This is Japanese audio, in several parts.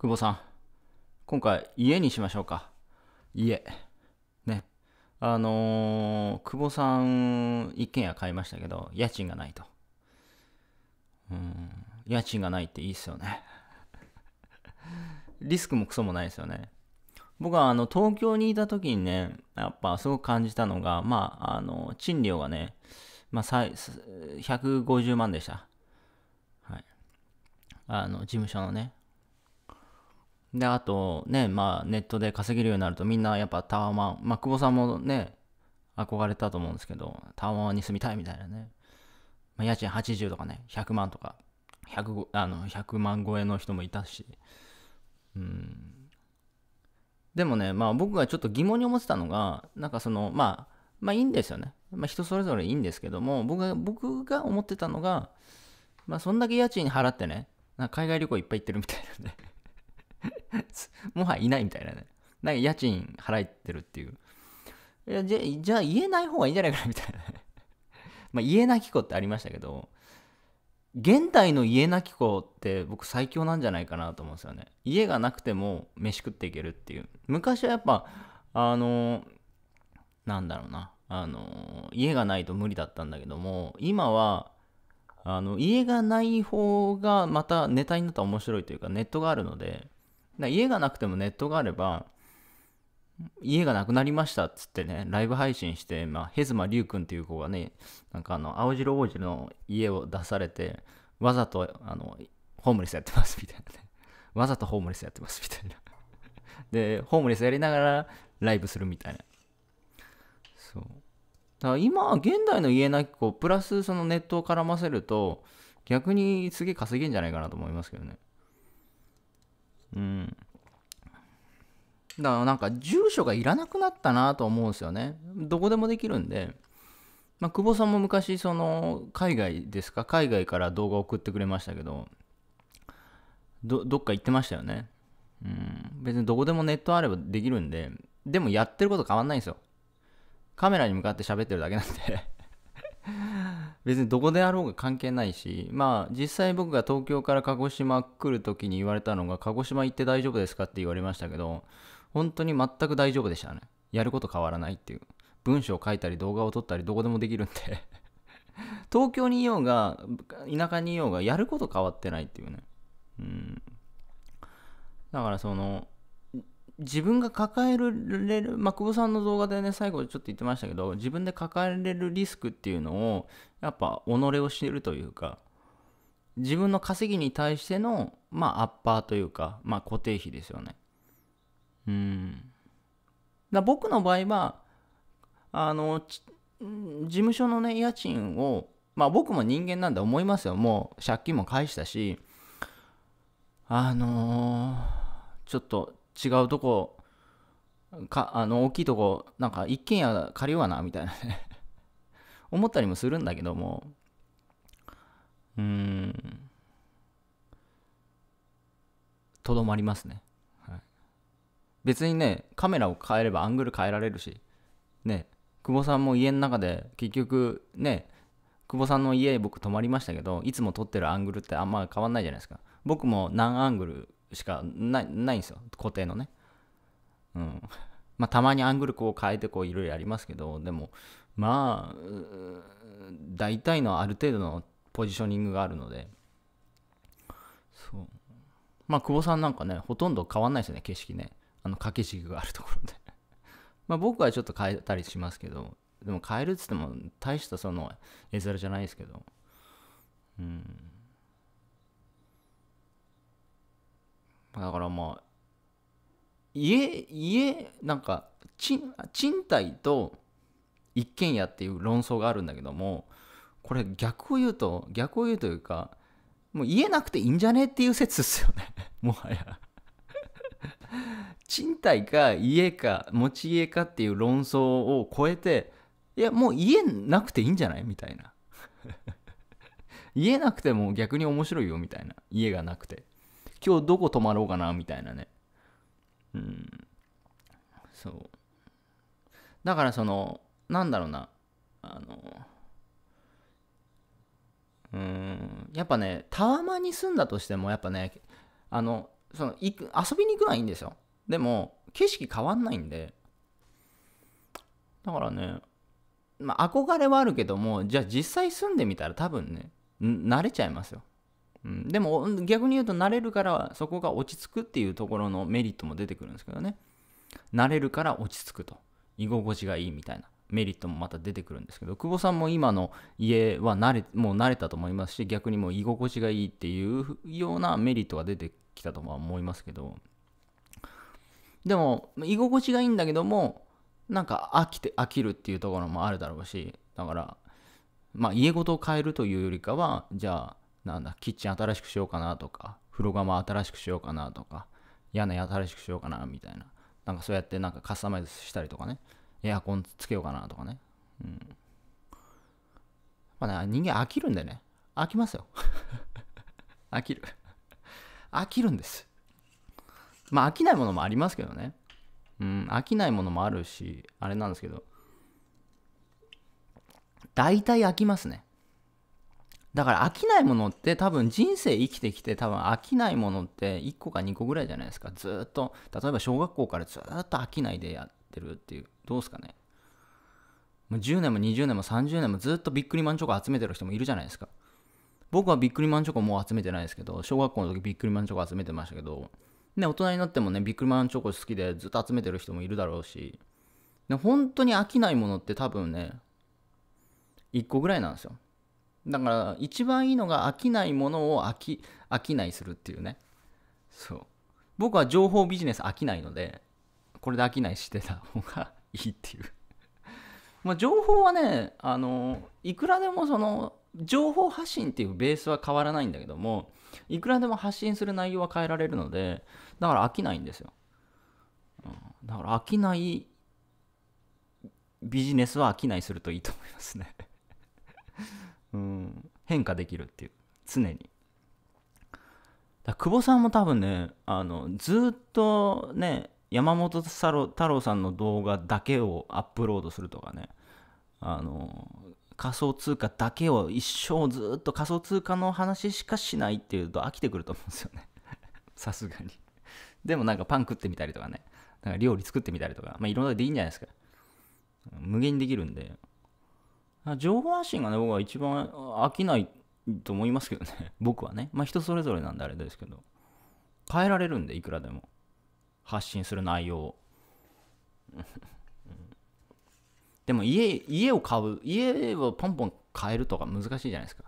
久保さん、今回家にしましょうか。家。ね。あのー、久保さん、一軒家買いましたけど、家賃がないと。うん、家賃がないっていいっすよね。リスクもクソもないですよね。僕はあの東京にいた時にね、やっぱすごく感じたのが、まあ、あの賃料がね、まあ、150万でした。はい。あの、事務所のね。で、あとね、まあネットで稼げるようになるとみんなやっぱタワマン、まあ久保さんもね、憧れたと思うんですけど、タワマンに住みたいみたいなね。まあ、家賃80とかね、100万とか、100, あの100万超えの人もいたし。うん。でもね、まあ僕がちょっと疑問に思ってたのが、なんかその、まあ、まあいいんですよね。まあ人それぞれいいんですけども、僕が、僕が思ってたのが、まあそんだけ家賃払ってね、海外旅行いっぱい行ってるみたいなんで もはやいないみたいなね。なんか家賃払ってるっていう。いやじゃじゃあ言えない方がいいんじゃないかなみたいな。まあ家なき子ってありましたけど、現代の家なき子って僕最強なんじゃないかなと思うんですよね。家がなくても飯食っていけるっていう。昔はやっぱ、あの、なんだろうな。あの、家がないと無理だったんだけども、今は、あの、家がない方がまたネタになったら面白いというか、ネットがあるので、だ家がなくてもネットがあれば、家がなくなりましたっつってね、ライブ配信して、まあ、ヘズマリュウ君っていう子がね、なんかあの、青白王子の家を出されて、わざと、あの、ホームレスやってますみたいなね。わざとホームレスやってますみたいな。で、ホームレスやりながらライブするみたいな。そう。だから今、現代の家なき子、プラスそのネットを絡ませると、逆にすげえ稼げんじゃないかなと思いますけどね。うん。だからなんか住所がいらなくなったなと思うんですよね。どこでもできるんで。まあ、久保さんも昔その海外ですか海外から動画送ってくれましたけどどどっか行ってましたよね。うん、別にどこでもネットあればできるんででもやってること変わんないんですよ。カメラに向かって喋ってるだけなんで別にどこであろうが関係ないし、まあ実際僕が東京から鹿児島来る時に言われたのが、鹿児島行って大丈夫ですかって言われましたけど、本当に全く大丈夫でしたね。やること変わらないっていう。文章を書いたり動画を撮ったりどこでもできるんで 東京にいようが、田舎にいようが、やること変わってないっていうね。うん。だからその、自分が抱えれる、まあ、久保さんの動画でね、最後ちょっと言ってましたけど、自分で抱えられるリスクっていうのを、やっぱ、己を知るというか、自分の稼ぎに対しての、まあ、アッパーというか、まあ、固定費ですよね。うん。だ僕の場合は、あの、事務所のね、家賃を、まあ、僕も人間なんで思いますよ。もう、借金も返したし、あのー、ちょっと違うとこかあの大きいとこなんか一軒家借りようかなみたいなね 思ったりもするんだけどもうんとどまりますね、はい、別にねカメラを変えればアングル変えられるしね久保さんも家の中で結局ね久保さんの家僕泊まりましたけどいつも撮ってるアングルってあんま変わんないじゃないですか僕も何アングルしかないないんですよ固定のねうんまあたまにアングルこう変えてこういろいろやりますけどでもまあ大体のある程度のポジショニングがあるのでそうまあ久保さんなんかねほとんど変わんないですよね景色ねあの掛け軸があるところで まあ僕はちょっと変えたりしますけどでも変えるっつっても大したその絵面じゃないですけどうんだからまあ家家なんか賃賃貸と一軒家っていう論争があるんだけどもこれ逆を言うと逆を言うというかもう家なくていいんじゃねっていう説っすよね もはや 賃貸か家か持ち家かっていう論争を超えていやもう家なくていいんじゃないみたいな 家なくても逆に面白いよみたいな家がなくて今日どこ泊まろうかなみたいなねうんそうだからそのなんだろうなあのうんやっぱねタワマンに住んだとしてもやっぱねあのその行く遊びに行くのはいいんですよでも景色変わんないんでだからねまあ憧れはあるけどもじゃあ実際住んでみたら多分ね慣れちゃいますようん、でも逆に言うと慣れるからそこが落ち着くっていうところのメリットも出てくるんですけどね慣れるから落ち着くと居心地がいいみたいなメリットもまた出てくるんですけど久保さんも今の家は慣れもう慣れたと思いますし逆にもう居心地がいいっていうようなメリットが出てきたとは思いますけどでも居心地がいいんだけどもなんか飽きて飽きるっていうところもあるだろうしだからまあ家ごと変えるというよりかはじゃあなんだ、キッチン新しくしようかなとか、風呂釜新しくしようかなとか、屋根新しくしようかなみたいな。なんかそうやってなんかカスタマイズしたりとかね、エアコンつけようかなとかね。うん。まあね、人間飽きるんでね。飽きますよ。飽きる。飽きるんです。まあ飽きないものもありますけどね。うん、飽きないものもあるし、あれなんですけど、大体飽きますね。だから飽きないものって多分人生生きてきて多分飽きないものって1個か2個ぐらいじゃないですかずっと例えば小学校からずっと飽きないでやってるっていうどうですかねもう10年も20年も30年もずっとビックリマンチョコ集めてる人もいるじゃないですか僕はビックリマンチョコもう集めてないですけど小学校の時ビックリマンチョコ集めてましたけどね大人になってもねビックリマンチョコ好きでずっと集めてる人もいるだろうしで本当に飽きないものって多分ね1個ぐらいなんですよだから一番いいのが飽きないものを飽き飽きないするっていうねそう僕は情報ビジネス飽きないのでこれで飽きないしてた方がいいっていう まあ情報はねあのいくらでもその情報発信っていうベースは変わらないんだけどもいくらでも発信する内容は変えられるのでだから飽きないんですよ、うん、だから飽きないビジネスは飽きないするといいと思いますねうん変化できるっていう常に久保さんも多分ねあのずっとね山本太郎さんの動画だけをアップロードするとかねあの仮想通貨だけを一生ずっと仮想通貨の話しかしないっていうと飽きてくると思うんですよね さすがにでもなんかパン食ってみたりとかねなんか料理作ってみたりとかまあいろんなでいいんじゃないですか無限にできるんで情報発信がね、僕は一番飽きないと思いますけどね。僕はね。まあ人それぞれなんであれですけど。変えられるんで、いくらでも。発信する内容を。でも家、家を買う、家をポンポン買えるとか難しいじゃないですか。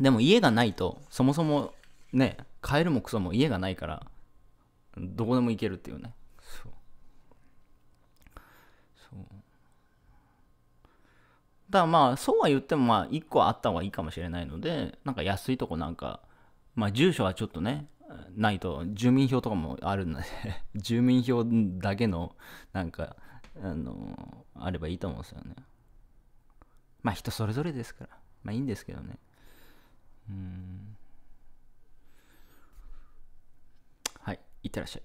でも家がないと、そもそもね、買えるもクソも家がないから、どこでも行けるっていうね。そうだまあそうは言ってもまあ1個あった方がいいかもしれないのでなんか安いとこなんかまあ住所はちょっとねないと住民票とかもあるので 住民票だけのなんかあのあればいいと思うんですよねまあ人それぞれですからまあいいんですけどねうんはいいってらっしゃい